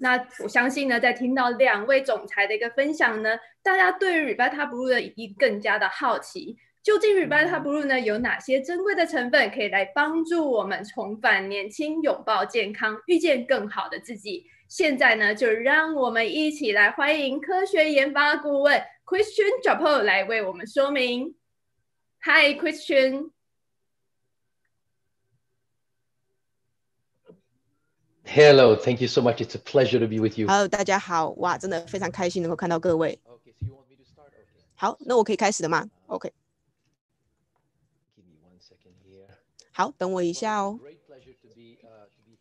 那我相信呢，在听到两位总裁的一个分享呢，大家对于 e c t a Blue 的一经更加的好奇。究竟 e i t a Blue 呢有哪些珍贵的成分，可以来帮助我们重返年轻、拥抱健康、遇见更好的自己？现在呢，就让我们一起来欢迎科学研发顾问 Christian Joppe 来为我们说明。Hi Christian。Hello, thank you so much. It's a pleasure to be with you. Hello，大家好，哇，真的非常开心能够看到各位。Okay, so you want me to start? o k 好，那我可以开始了吗？Okay. Give me one second here. 好，等我一下哦。Great pleasure to be.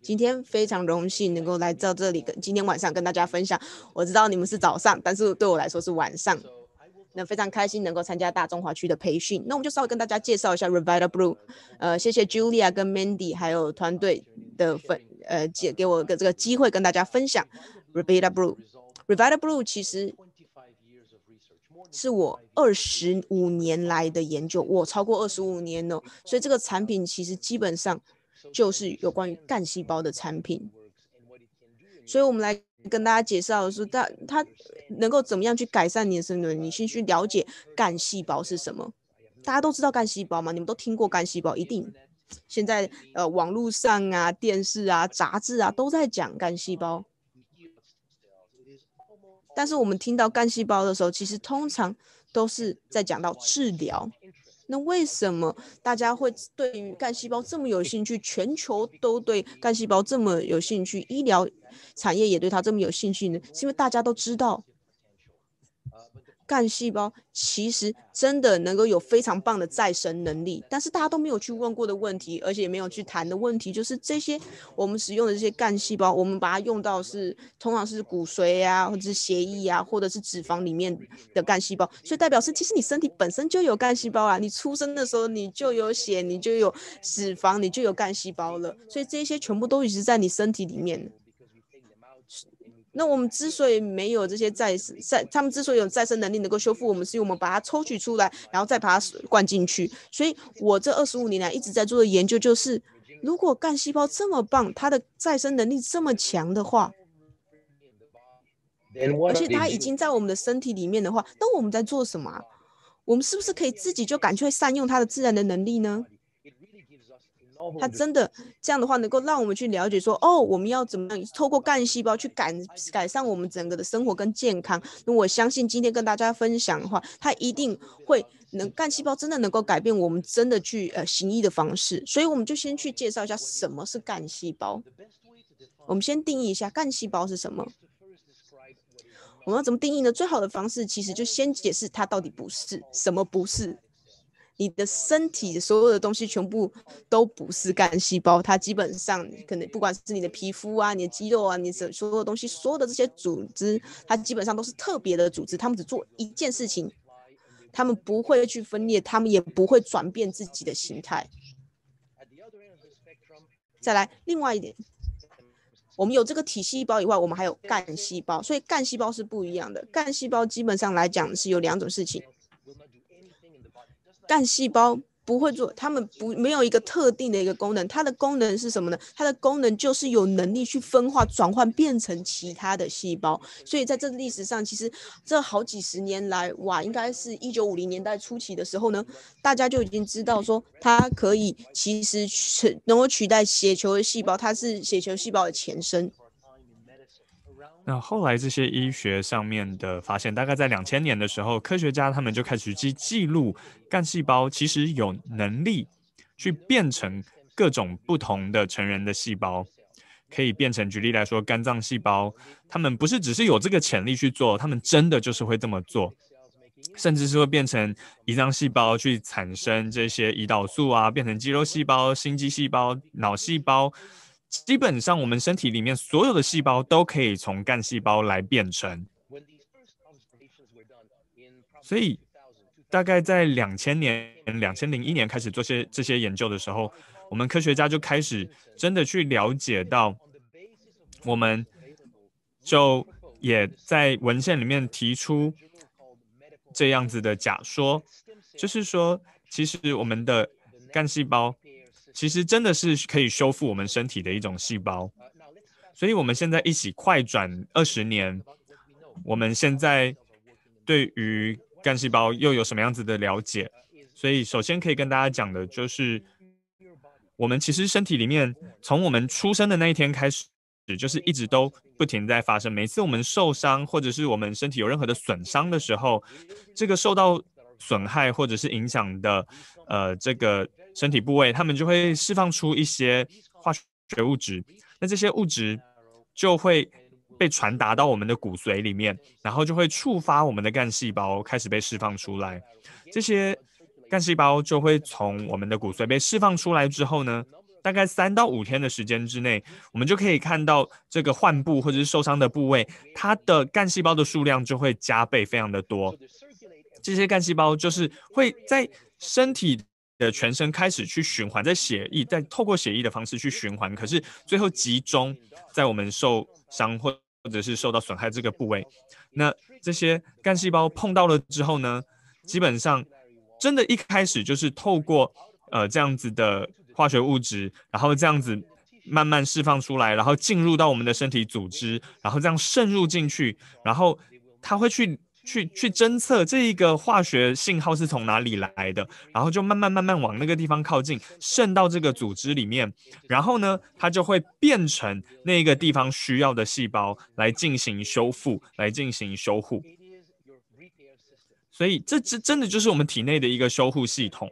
今天非常荣幸能够来到这里，跟今天晚上跟大家分享。我知道你们是早上，但是对我来说是晚上。那非常开心能够参加大中华区的培训。那我们就稍微跟大家介绍一下 Revita l Blue。呃，谢谢 Julia、跟 Mandy，还有团队的粉。呃，给给我个这个机会跟大家分享，Revita Blue。Revita Blue 其实是我二十五年来的研究，我超过二十五年了，所以这个产品其实基本上就是有关于干细胞的产品。所以我们来跟大家介绍的是，它它能够怎么样去改善你的生存？你先去了解干细胞是什么，大家都知道干细胞吗？你们都听过干细胞，一定。现在呃，网络上啊、电视啊、杂志啊，都在讲干细胞。但是我们听到干细胞的时候，其实通常都是在讲到治疗。那为什么大家会对于干细胞这么有兴趣？全球都对干细胞这么有兴趣，医疗产业也对它这么有兴趣呢？是因为大家都知道。干细胞其实真的能够有非常棒的再生能力，但是大家都没有去问过的问题，而且也没有去谈的问题，就是这些我们使用的这些干细胞，我们把它用到是通常是骨髓啊，或者是血液啊，或者是脂肪里面的干细胞，所以代表是其实你身体本身就有干细胞啊，你出生的时候你就有血，你就有脂肪，你就有干细胞了，所以这些全部都直在你身体里面那我们之所以没有这些再生，再他们之所以有再生能力能够修复我们，是因为我们把它抽取出来，然后再把它灌进去。所以，我这二十五年来一直在做的研究就是，如果干细胞这么棒，它的再生能力这么强的话，而且它已经在我们的身体里面的话，那我们在做什么？我们是不是可以自己就赶快善用它的自然的能力呢？它真的这样的话，能够让我们去了解说，哦，我们要怎么样透过干细胞去改改善我们整个的生活跟健康。那我相信今天跟大家分享的话，它一定会能干细胞真的能够改变我们真的去呃行医的方式。所以我们就先去介绍一下什么是干细胞。我们先定义一下干细胞是什么。我们要怎么定义呢？最好的方式其实就先解释它到底不是什么不是。你的身体所有的东西全部都不是干细胞，它基本上可能不管是你的皮肤啊、你的肌肉啊、你所所有东西、所有的这些组织，它基本上都是特别的组织，他们只做一件事情，他们不会去分裂，他们也不会转变自己的形态。再来，另外一点，我们有这个体细胞以外，我们还有干细胞，所以干细胞是不一样的。干细胞基本上来讲是有两种事情。干细胞不会做，它们不没有一个特定的一个功能，它的功能是什么呢？它的功能就是有能力去分化、转换、变成其他的细胞。所以在这历史上，其实这好几十年来，哇，应该是一九五零年代初期的时候呢，大家就已经知道说它可以其实能能够取代血球的细胞，它是血球细胞的前身。那后来这些医学上面的发现，大概在两千年的时候，科学家他们就开始记记录，干细胞其实有能力去变成各种不同的成人的细胞，可以变成，举例来说，肝脏细胞，他们不是只是有这个潜力去做，他们真的就是会这么做，甚至是会变成胰脏细胞去产生这些胰岛素啊，变成肌肉细胞、心肌细胞、脑细胞。基本上，我们身体里面所有的细胞都可以从干细胞来变成。所以，大概在两千年、两千零一年开始做些这些研究的时候，我们科学家就开始真的去了解到，我们就也在文献里面提出这样子的假说，就是说，其实我们的干细胞。其实真的是可以修复我们身体的一种细胞，所以我们现在一起快转二十年，我们现在对于干细胞又有什么样子的了解？所以首先可以跟大家讲的就是，我们其实身体里面从我们出生的那一天开始，就是一直都不停在发生。每次我们受伤或者是我们身体有任何的损伤的时候，这个受到损害或者是影响的，呃，这个。身体部位，他们就会释放出一些化学物质，那这些物质就会被传达到我们的骨髓里面，然后就会触发我们的干细胞开始被释放出来。这些干细胞就会从我们的骨髓被释放出来之后呢，大概三到五天的时间之内，我们就可以看到这个患部或者是受伤的部位，它的干细胞的数量就会加倍，非常的多。这些干细胞就是会在身体。的全身开始去循环，在血液，在透过血液的方式去循环，可是最后集中在我们受伤或或者是受到损害这个部位。那这些干细胞碰到了之后呢，基本上真的一开始就是透过呃这样子的化学物质，然后这样子慢慢释放出来，然后进入到我们的身体组织，然后这样渗入进去，然后它会去。去去侦测这一个化学信号是从哪里来的，然后就慢慢慢慢往那个地方靠近，渗到这个组织里面，然后呢，它就会变成那个地方需要的细胞来进行修复、来进行修护。所以这这真的就是我们体内的一个修护系统。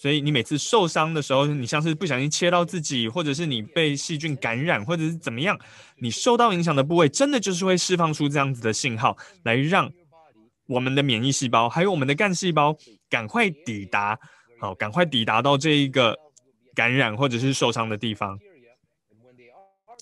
所以你每次受伤的时候，你像是不小心切到自己，或者是你被细菌感染，或者是怎么样，你受到影响的部位真的就是会释放出这样子的信号，来让我们的免疫细胞还有我们的干细胞赶快抵达，好，赶快抵达到这一个感染或者是受伤的地方。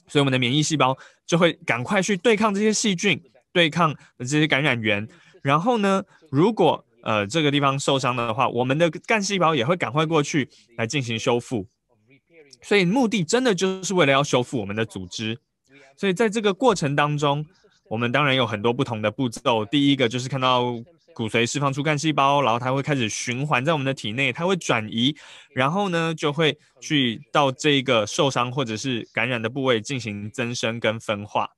所以我们的免疫细胞就会赶快去对抗这些细菌，对抗这些感染源。然后呢，如果呃，这个地方受伤的话，我们的干细胞也会赶快过去来进行修复，所以目的真的就是为了要修复我们的组织。所以在这个过程当中，我们当然有很多不同的步骤。第一个就是看到骨髓释放出干细胞，然后它会开始循环在我们的体内，它会转移，然后呢就会去到这个受伤或者是感染的部位进行增生跟分化。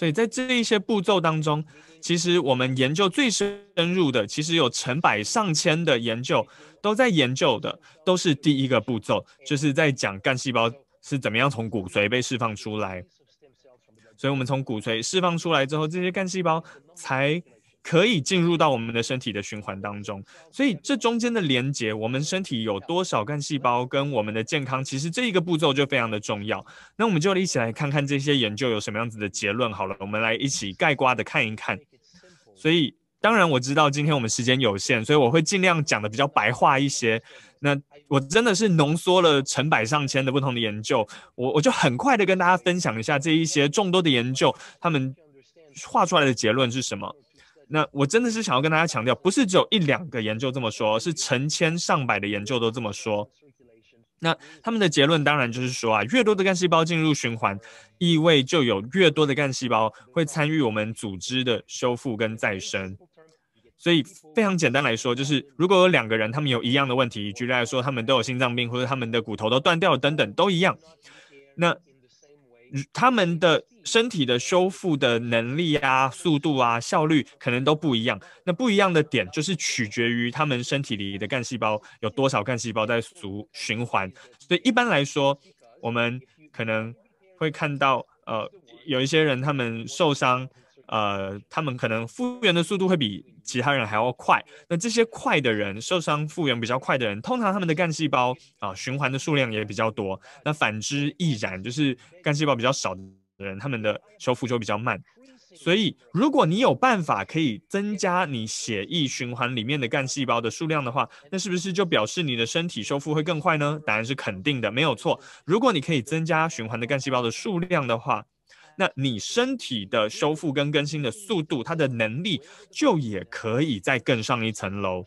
所以在这一些步骤当中，其实我们研究最深入的，其实有成百上千的研究都在研究的，都是第一个步骤，就是在讲干细胞是怎么样从骨髓被释放出来。所以我们从骨髓释放出来之后，这些干细胞才。可以进入到我们的身体的循环当中，所以这中间的连接，我们身体有多少干细胞跟我们的健康，其实这一个步骤就非常的重要。那我们就一起来看看这些研究有什么样子的结论好了，我们来一起盖瓜的看一看。所以当然我知道今天我们时间有限，所以我会尽量讲的比较白话一些。那我真的是浓缩了成百上千的不同的研究，我我就很快的跟大家分享一下这一些众多的研究，他们画出来的结论是什么。那我真的是想要跟大家强调，不是只有一两个研究这么说，是成千上百的研究都这么说。那他们的结论当然就是说啊，越多的干细胞进入循环，意味就有越多的干细胞会参与我们组织的修复跟再生。所以非常简单来说，就是如果有两个人，他们有一样的问题，举例来说，他们都有心脏病，或者他们的骨头都断掉了等等，都一样。那他们的身体的修复的能力啊、速度啊、效率可能都不一样。那不一样的点就是取决于他们身体里的干细胞有多少，干细胞在足循环。所以一般来说，我们可能会看到，呃，有一些人他们受伤。呃，他们可能复原的速度会比其他人还要快。那这些快的人，受伤复原比较快的人，通常他们的干细胞啊循环的数量也比较多。那反之亦然，就是干细胞比较少的人，他们的修复就比较慢。所以，如果你有办法可以增加你血液循环里面的干细胞的数量的话，那是不是就表示你的身体修复会更快呢？答案是肯定的，没有错。如果你可以增加循环的干细胞的数量的话。那你身体的修复跟更新的速度，它的能力就也可以再更上一层楼，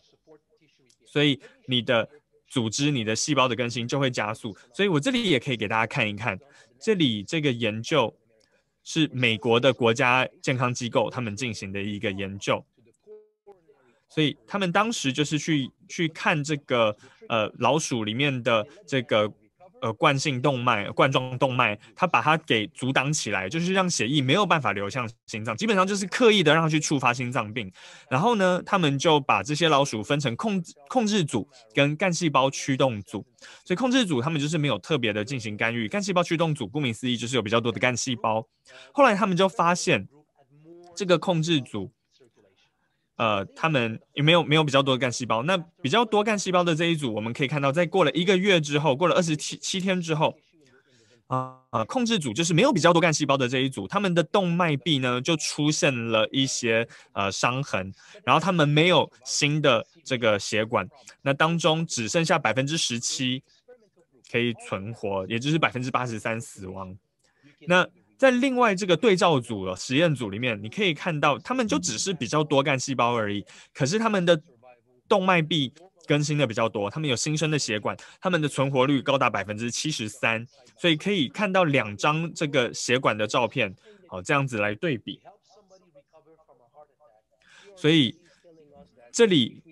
所以你的组织、你的细胞的更新就会加速。所以我这里也可以给大家看一看，这里这个研究是美国的国家健康机构他们进行的一个研究，所以他们当时就是去去看这个呃老鼠里面的这个。呃，冠性动脉、冠状动脉，它把它给阻挡起来，就是让血液没有办法流向心脏，基本上就是刻意的让它去触发心脏病。然后呢，他们就把这些老鼠分成控制控制组跟干细胞驱动组。所以控制组他们就是没有特别的进行干预，干细胞驱动组顾名思义就是有比较多的干细胞。后来他们就发现，这个控制组。呃，他们也没有没有比较多的干细胞。那比较多干细胞的这一组，我们可以看到，在过了一个月之后，过了二十七七天之后，啊啊，控制组就是没有比较多干细胞的这一组，他们的动脉壁呢就出现了一些呃伤痕，然后他们没有新的这个血管。那当中只剩下百分之十七可以存活，也就是百分之八十三死亡。那在另外这个对照组、的实验组里面，你可以看到，他们就只是比较多干细胞而已，可是他们的动脉壁更新的比较多，他们有新生的血管，他们的存活率高达百分之七十三，所以可以看到两张这个血管的照片，好这样子来对比，所以这里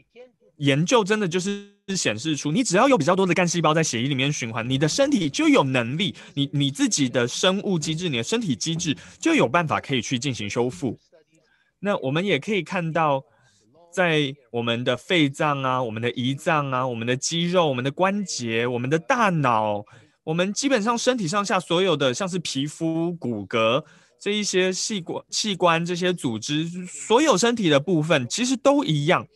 研究真的就是。是显示出，你只要有比较多的干细胞在血液里面循环，你的身体就有能力，你你自己的生物机制，你的身体机制就有办法可以去进行修复。那我们也可以看到，在我们的肺脏啊、我们的胰脏啊、我们的肌肉、我们的关节、我们的大脑，我们基本上身体上下所有的，像是皮肤、骨骼这一些器官、器官这些组织，所有身体的部分，其实都一样。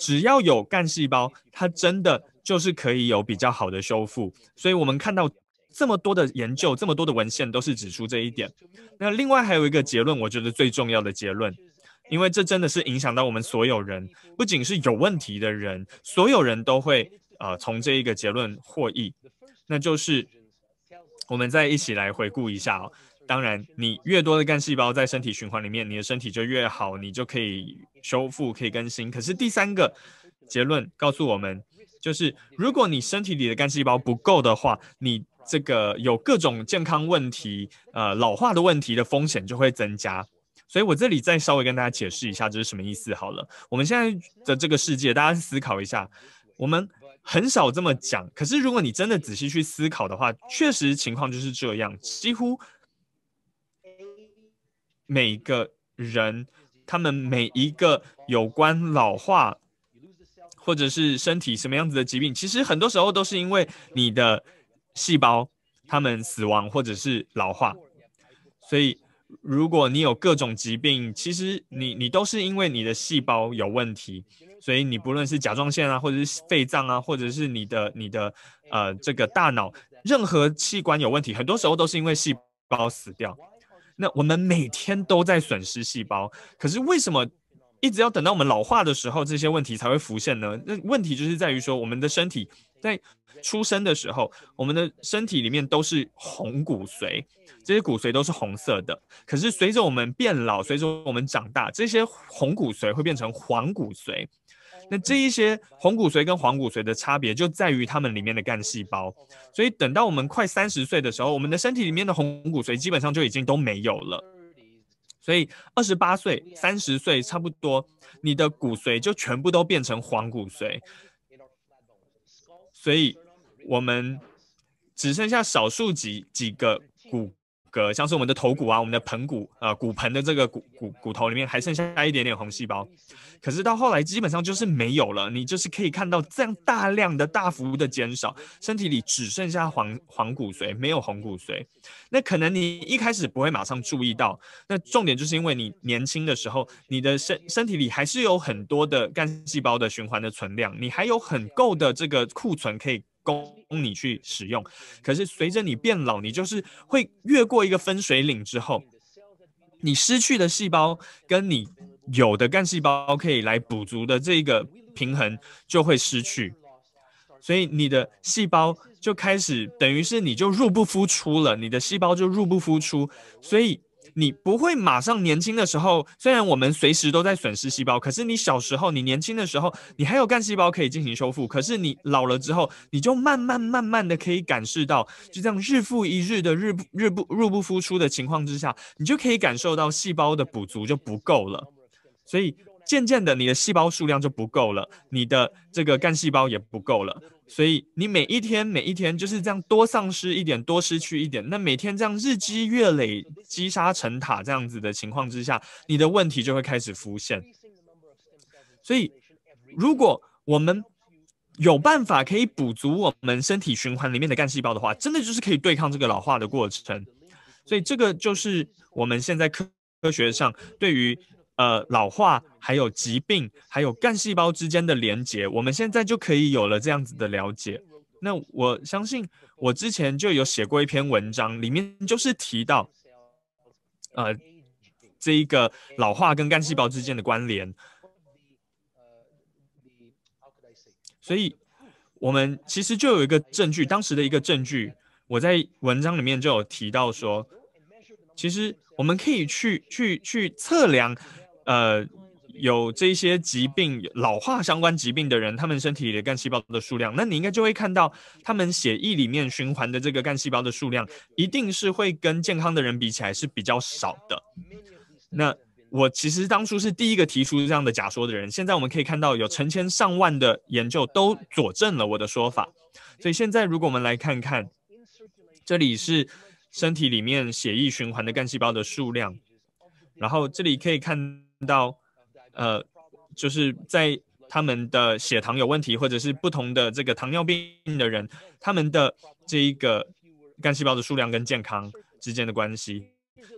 只要有干细胞，它真的就是可以有比较好的修复。所以我们看到这么多的研究，这么多的文献都是指出这一点。那另外还有一个结论，我觉得最重要的结论，因为这真的是影响到我们所有人，不仅是有问题的人，所有人都会呃从这一个结论获益。那就是我们再一起来回顾一下哦。当然，你越多的干细胞在身体循环里面，你的身体就越好，你就可以修复、可以更新。可是第三个结论告诉我们，就是如果你身体里的干细胞不够的话，你这个有各种健康问题、呃老化的问题的风险就会增加。所以我这里再稍微跟大家解释一下这是什么意思。好了，我们现在的这个世界，大家思考一下，我们很少这么讲，可是如果你真的仔细去思考的话，确实情况就是这样，几乎。每个人，他们每一个有关老化，或者是身体什么样子的疾病，其实很多时候都是因为你的细胞它们死亡或者是老化。所以，如果你有各种疾病，其实你你都是因为你的细胞有问题。所以，你不论是甲状腺啊，或者是肺脏啊，或者是你的你的呃这个大脑，任何器官有问题，很多时候都是因为细胞死掉。那我们每天都在损失细胞，可是为什么一直要等到我们老化的时候，这些问题才会浮现呢？那问题就是在于说，我们的身体在出生的时候，我们的身体里面都是红骨髓，这些骨髓都是红色的。可是随着我们变老，随着我们长大，这些红骨髓会变成黄骨髓。那这一些红骨髓跟黄骨髓的差别就在于它们里面的干细胞，所以等到我们快三十岁的时候，我们的身体里面的红骨髓基本上就已经都没有了，所以二十八岁、三十岁差不多，你的骨髓就全部都变成黄骨髓，所以我们只剩下少数几几个骨。个像是我们的头骨啊，我们的盆骨，呃，骨盆的这个骨骨骨头里面还剩下一点点红细胞，可是到后来基本上就是没有了。你就是可以看到这样大量的、大幅的减少，身体里只剩下黄黄骨髓，没有红骨髓。那可能你一开始不会马上注意到，那重点就是因为你年轻的时候，你的身身体里还是有很多的干细胞的循环的存量，你还有很够的这个库存可以。供你去使用，可是随着你变老，你就是会越过一个分水岭之后，你失去的细胞跟你有的干细胞可以来补足的这个平衡就会失去，所以你的细胞就开始等于是你就入不敷出了，你的细胞就入不敷出，所以。你不会马上年轻的时候，虽然我们随时都在损失细胞，可是你小时候、你年轻的时候，你还有干细胞可以进行修复。可是你老了之后，你就慢慢、慢慢的可以感受到，就这样日复一日的日不日不入不敷出的情况之下，你就可以感受到细胞的补足就不够了，所以。渐渐的，你的细胞数量就不够了，你的这个干细胞也不够了，所以你每一天每一天就是这样多丧失一点，多失去一点。那每天这样日积月累，积沙成塔这样子的情况之下，你的问题就会开始浮现。所以，如果我们有办法可以补足我们身体循环里面的干细胞的话，真的就是可以对抗这个老化的过程。所以，这个就是我们现在科科学上对于。呃，老化还有疾病，还有干细胞之间的连接，我们现在就可以有了这样子的了解。那我相信，我之前就有写过一篇文章，里面就是提到，呃，这一个老化跟干细胞之间的关联。所以，我们其实就有一个证据，当时的一个证据，我在文章里面就有提到说，其实我们可以去去去测量。呃，有这些疾病、老化相关疾病的人，他们身体里的干细胞的数量，那你应该就会看到，他们血液里面循环的这个干细胞的数量，一定是会跟健康的人比起来是比较少的。那我其实当初是第一个提出这样的假说的人，现在我们可以看到，有成千上万的研究都佐证了我的说法。所以现在如果我们来看看，这里是身体里面血液循环的干细胞的数量，然后这里可以看。到，呃，就是在他们的血糖有问题，或者是不同的这个糖尿病的人，他们的这一个干细胞的数量跟健康之间的关系。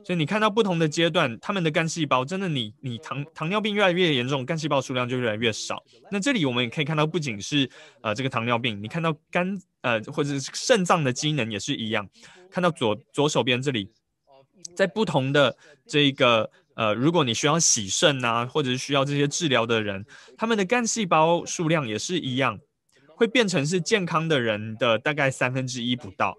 所以你看到不同的阶段，他们的干细胞真的，你你糖糖尿病越来越严重，干细胞数量就越来越少。那这里我们也可以看到，不仅是呃这个糖尿病，你看到肝呃或者是肾脏的机能也是一样。看到左左手边这里，在不同的这个。呃，如果你需要洗肾呐，或者是需要这些治疗的人，他们的干细胞数量也是一样，会变成是健康的人的大概三分之一不到。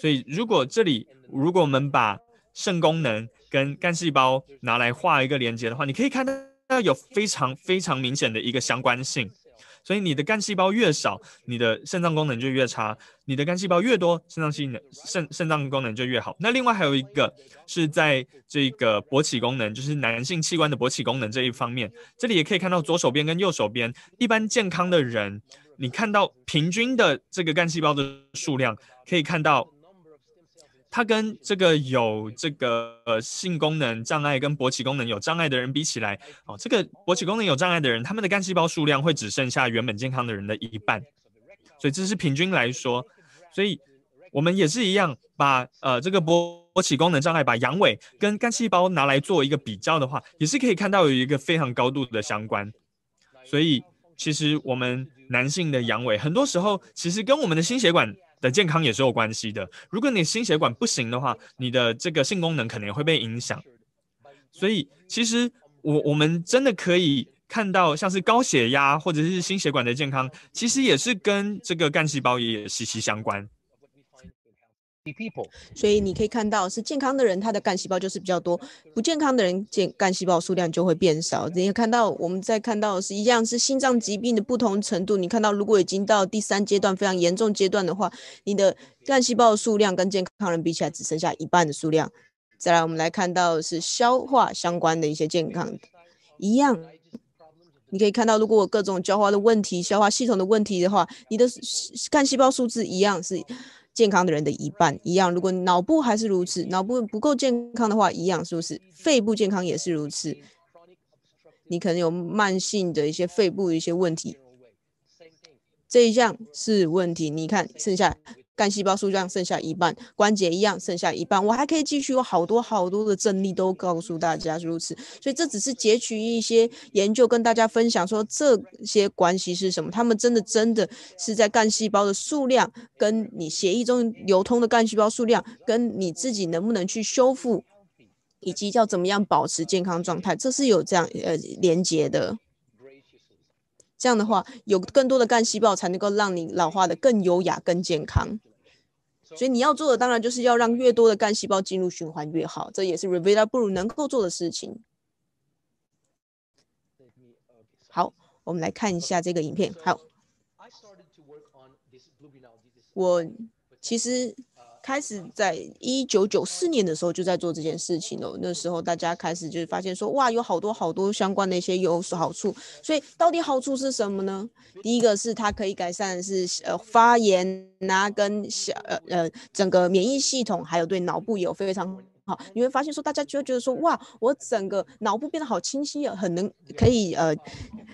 所以，如果这里如果我们把肾功能跟干细胞拿来画一个连接的话，你可以看到有非常非常明显的一个相关性。所以你的干细胞越少，你的肾脏功能就越差；你的干细胞越多，肾脏性能肾肾脏功能就越好。那另外还有一个是在这个勃起功能，就是男性器官的勃起功能这一方面，这里也可以看到左手边跟右手边。一般健康的人，你看到平均的这个干细胞的数量，可以看到。他跟这个有这个呃性功能障碍跟勃起功能有障碍的人比起来，哦，这个勃起功能有障碍的人，他们的干细胞数量会只剩下原本健康的人的一半，所以这是平均来说，所以我们也是一样，把呃这个勃起功能障碍、把阳痿跟干细胞拿来做一个比较的话，也是可以看到有一个非常高度的相关，所以其实我们男性的阳痿很多时候其实跟我们的心血管。的健康也是有关系的。如果你心血管不行的话，你的这个性功能肯定会被影响。所以，其实我我们真的可以看到，像是高血压或者是心血管的健康，其实也是跟这个干细胞也息息相关。所以你可以看到，是健康的人，他的干细胞就是比较多；不健康的人，健干细胞数量就会变少。你也看到，我们在看到是一样，是心脏疾病的不同程度。你看到，如果已经到第三阶段，非常严重阶段的话，你的干细胞数量跟健康人比起来，只剩下一半的数量。再来，我们来看到是消化相关的一些健康一样，你可以看到，如果各种消化的问题、消化系统的问题的话，你的干细胞数字一样是。健康的人的一半一样，如果脑部还是如此，脑部不够健康的话，一样是不是？肺部健康也是如此，你可能有慢性的一些肺部一些问题，这一项是问题。你看，剩下。干细胞数量剩下一半，关节一样剩下一半，我还可以继续有好多好多的证例都告诉大家如此，所以这只是截取一些研究跟大家分享说这些关系是什么，他们真的真的是在干细胞的数量跟你血液中流通的干细胞数量跟你自己能不能去修复，以及要怎么样保持健康状态，这是有这样呃连接的，这样的话有更多的干细胞才能够让你老化的更优雅、更健康。所以你要做的，当然就是要让越多的干细胞进入循环越好，这也是 Revita 不如能够做的事情。好，我们来看一下这个影片。好，我其实。开始在一九九四年的时候就在做这件事情了。那时候大家开始就是发现说，哇，有好多好多相关的一些有好处。所以到底好处是什么呢？第一个是它可以改善是呃发炎啊，跟小呃呃整个免疫系统，还有对脑部有非常。好，你会发现说，大家就会觉得说，哇，我整个脑部变得好清晰，很能可以呃，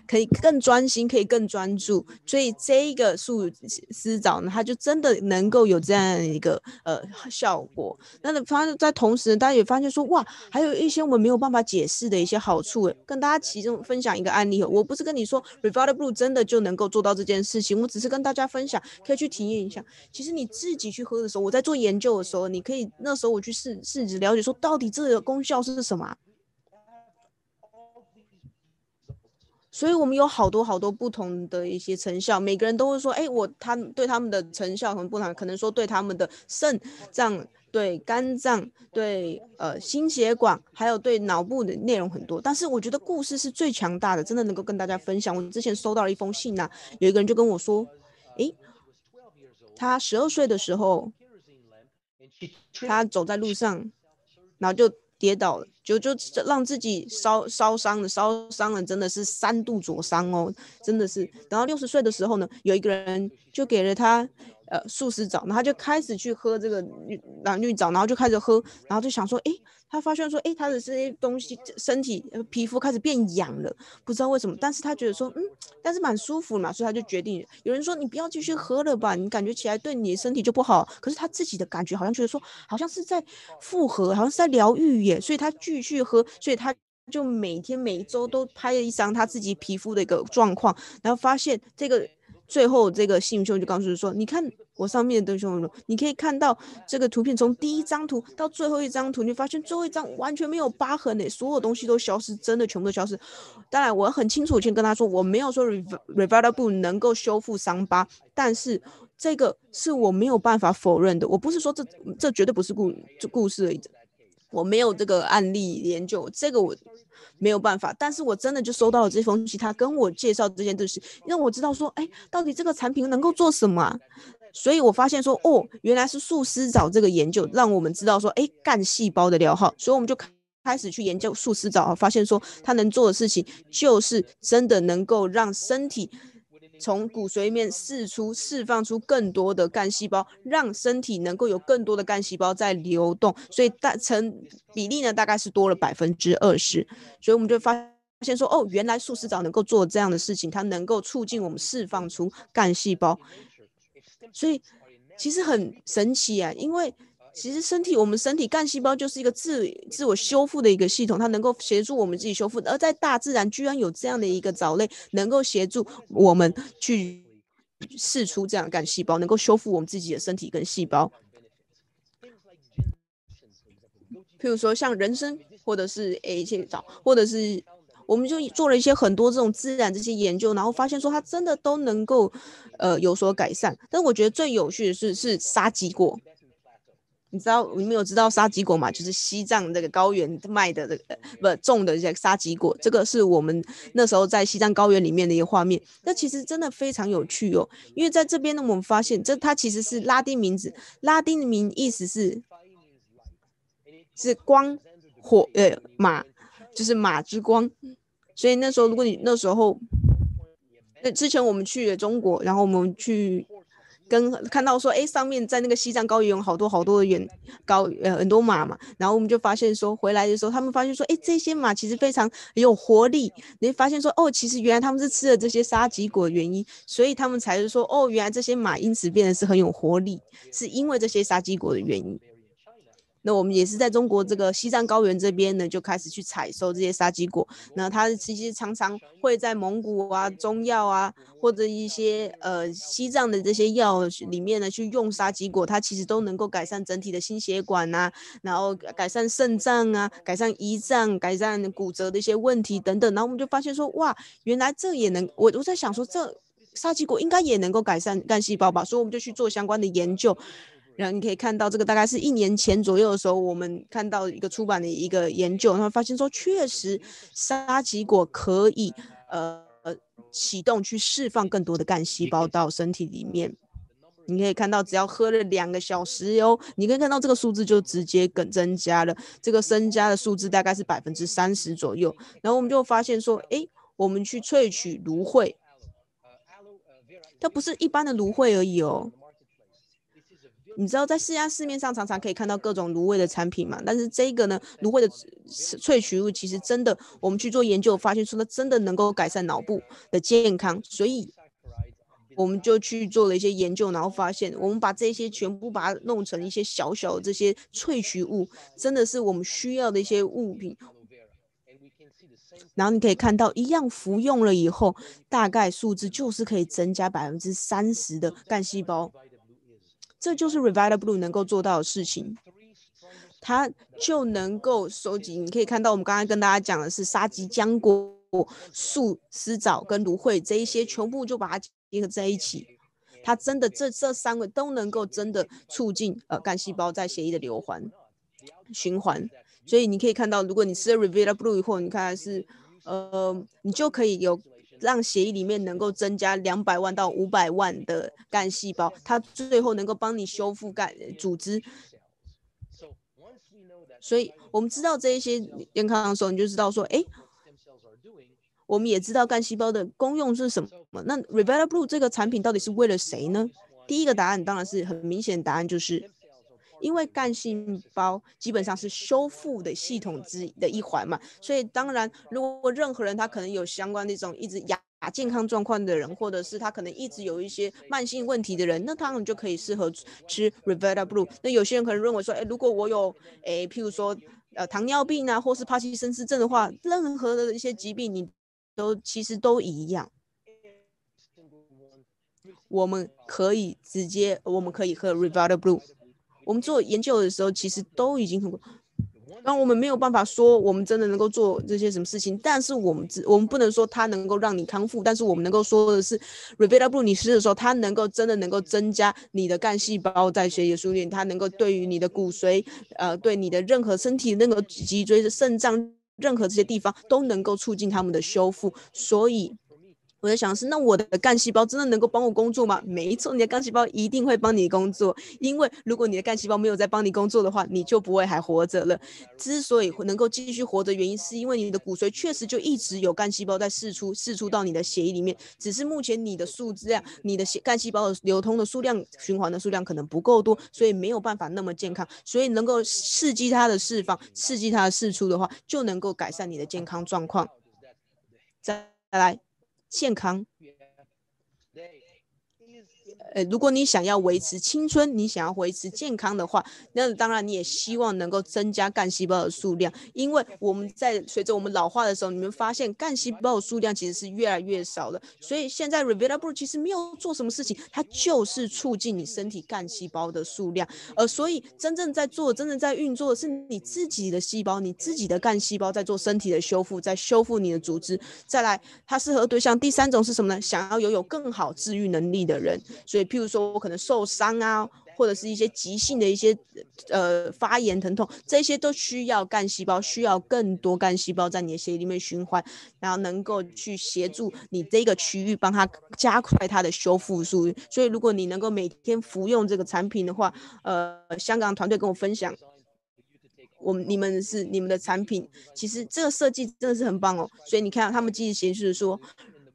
可以更专心，可以更专注。所以这一个素师藻呢，它就真的能够有这样一个呃效果。那发在同时，大家也发现说，哇，还有一些我们没有办法解释的一些好处。跟大家其中分享一个案例，我不是跟你说 r e v i v a b l u e 真的就能够做到这件事情，我只是跟大家分享，可以去体验一下。其实你自己去喝的时候，我在做研究的时候，你可以那时候我去试试了解说到底，这个功效是什么？所以我们有好多好多不同的一些成效。每个人都会说：“哎，我他对他们的成效很不同，可能说对他们的肾脏、对肝脏、对呃心血管，还有对脑部的内容很多。”但是我觉得故事是最强大的，真的能够跟大家分享。我之前收到了一封信呐，有一个人就跟我说：“哎，他十二岁的时候，他走在路上。”然后就跌倒了，就就让自己烧烧伤了，烧伤了，真的是三度灼伤哦，真的是。然后六十岁的时候呢，有一个人就给了他。呃，素食藻，然后他就开始去喝这个蓝绿藻，然后就开始喝，然后就想说，哎，他发现说，哎，他的这些东西，身体皮肤开始变痒了，不知道为什么，但是他觉得说，嗯，但是蛮舒服嘛，所以他就决定。有人说你不要继续喝了吧，你感觉起来对你身体就不好。可是他自己的感觉好像觉得说，好像是在复合，好像是在疗愈耶，所以他继续喝，所以他就每天每周都拍一张他自己皮肤的一个状况，然后发现这个最后这个信雄就告诉说，你看。我上面的东很多，你可以看到这个图片，从第一张图到最后一张图，你发现最后一张完全没有疤痕诶，所有东西都消失，真的全部都消失。当然，我很清楚，我先跟他说，我没有说 reversible 能够修复伤疤，但是这个是我没有办法否认的。我不是说这这绝对不是故这故事而已，我没有这个案例研究，这个我没有办法。但是我真的就收到了这封信，他跟我介绍这件事，让我知道说，哎，到底这个产品能够做什么？所以我发现说，哦，原来是素丝藻这个研究，让我们知道说，哎，干细胞的疗号，所以我们就开始去研究素丝藻，发现说它能做的事情，就是真的能够让身体从骨髓里面释出、释放出更多的干细胞，让身体能够有更多的干细胞在流动，所以大成比例呢，大概是多了百分之二十，所以我们就发现说，哦，原来素丝藻能够做这样的事情，它能够促进我们释放出干细胞。所以其实很神奇啊，因为其实身体我们身体干细胞就是一个自自我修复的一个系统，它能够协助我们自己修复。而在大自然居然有这样的一个藻类，能够协助我们去释出这样干细胞，能够修复我们自己的身体跟细胞。譬如说像人参，或者是海带藻，或者是。我们就做了一些很多这种自然这些研究，然后发现说它真的都能够，呃，有所改善。但我觉得最有趣的是是沙棘果，你知道你们有知道沙棘果嘛？就是西藏那个高原卖的这个不种的这些沙棘果，这个是我们那时候在西藏高原里面的一个画面。那其实真的非常有趣哦，因为在这边呢，我们发现这它其实是拉丁名字，拉丁名意思是是光火呃马。就是马之光，所以那时候如果你那时候，那之前我们去了中国，然后我们去跟看到说，哎，上面在那个西藏高原有好多好多的远高呃很多马嘛，然后我们就发现说，回来的时候他们发现说，哎，这些马其实非常有活力，你会发现说，哦，其实原来他们是吃了这些沙棘果的原因，所以他们才是说，哦，原来这些马因此变得是很有活力，是因为这些沙棘果的原因。那我们也是在中国这个西藏高原这边呢，就开始去采收这些沙棘果。那它其实常常会在蒙古啊、中药啊，或者一些呃西藏的这些药里面呢去用沙棘果，它其实都能够改善整体的心血管啊，然后改善肾脏啊、改善胰脏、改善骨折的一些问题等等。然后我们就发现说，哇，原来这也能我我在想说，这沙棘果应该也能够改善干细胞吧，所以我们就去做相关的研究。然后你可以看到，这个大概是一年前左右的时候，我们看到一个出版的一个研究，然后发现说，确实沙棘果可以呃启动去释放更多的干细胞到身体里面。你可以看到，只要喝了两个小时哟，你可以看到这个数字就直接更增加了，这个增加的数字大概是百分之三十左右。然后我们就发现说，哎，我们去萃取芦荟，它不是一般的芦荟而已哦。你知道在市家市面上常常可以看到各种芦荟的产品嘛？但是这个呢，芦荟的萃取物其实真的，我们去做研究发现，说了真的能够改善脑部的健康，所以我们就去做了一些研究，然后发现我们把这些全部把它弄成一些小小的这些萃取物，真的是我们需要的一些物品。然后你可以看到一样服用了以后，大概数字就是可以增加百分之三十的干细胞。这就是 Revital Blue 能够做到的事情，它就能够收集。你可以看到，我们刚刚跟大家讲的是沙棘浆果、素丝藻跟芦荟这一些，全部就把它结合在一起。它真的这这三个都能够真的促进呃干细胞在血液的流环循环。所以你可以看到，如果你吃了 Revital Blue 以后，你看是呃，你就可以有。让协议里面能够增加两百万到五百万的干细胞，它最后能够帮你修复干组织。所以，我们知道这一些健康的时候，你就知道说，哎，我们也知道干细胞的功用是什么。那 Revitalblue 这个产品到底是为了谁呢？第一个答案当然是很明显，答案就是。因为干细胞基本上是修复的系统之的一环嘛，所以当然，如果任何人他可能有相关那种一直亚健康状况的人，或者是他可能一直有一些慢性问题的人，那他们就可以适合吃 Revital Blue。那有些人可能认为说，哎，如果我有哎，譬如说呃糖尿病啊，或是帕金森氏症的话，任何的一些疾病你都其实都一样。我们可以直接，我们可以喝 Revital Blue。我们做研究的时候，其实都已经很。让我们没有办法说，我们真的能够做这些什么事情。但是我们只我们不能说它能够让你康复。但是我们能够说的是 r e v e l a b l o 的时候，它能够真的能够增加你的干细胞在血液里面。它能够对于你的骨髓，呃，对你的任何身体任何脊椎、的肾脏、任何这些地方都能够促进它们的修复。所以。我在想是那我的干细胞真的能够帮我工作吗？没错，你的干细胞一定会帮你工作，因为如果你的干细胞没有在帮你工作的话，你就不会还活着了。之所以能够继续活着，原因是因为你的骨髓确实就一直有干细胞在释出、释出到你的血液里面，只是目前你的数量、你的干细胞的流通的数量、循环的数量可能不够多，所以没有办法那么健康。所以能够刺激它的释放、刺激它的释出的话，就能够改善你的健康状况。再来。健康。呃，如果你想要维持青春，你想要维持健康的话，那当然你也希望能够增加干细胞的数量，因为我们在随着我们老化的时候，你们发现干细胞的数量其实是越来越少了。所以现在 r e v i t a l b l e 其实没有做什么事情，它就是促进你身体干细胞的数量。呃，所以真正在做、真正在运作的是你自己的细胞、你自己的干细胞在做身体的修复，在修复你的组织。再来，它适合对象第三种是什么呢？想要拥有更好治愈能力的人。所以，譬如说我可能受伤啊，或者是一些急性的一些呃发炎疼痛，这些都需要干细胞，需要更多干细胞在你的血液里面循环，然后能够去协助你这个区域，帮它加快它的修复速度。所以，如果你能够每天服用这个产品的话，呃，香港团队跟我分享，我们你们是你们的产品，其实这个设计真的是很棒哦。所以你看，他们积极显示说。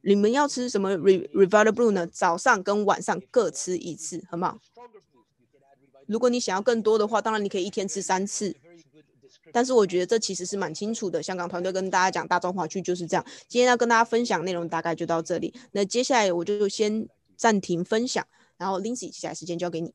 你们要吃什么 Revival Blue 呢？早上跟晚上各吃一次，好不好？如果你想要更多的话，当然你可以一天吃三次。但是我觉得这其实是蛮清楚的。香港团队跟大家讲，大中华区就是这样。今天要跟大家分享内容大概就到这里。那接下来我就先暂停分享，然后 Lindsay 接下来时间交给你。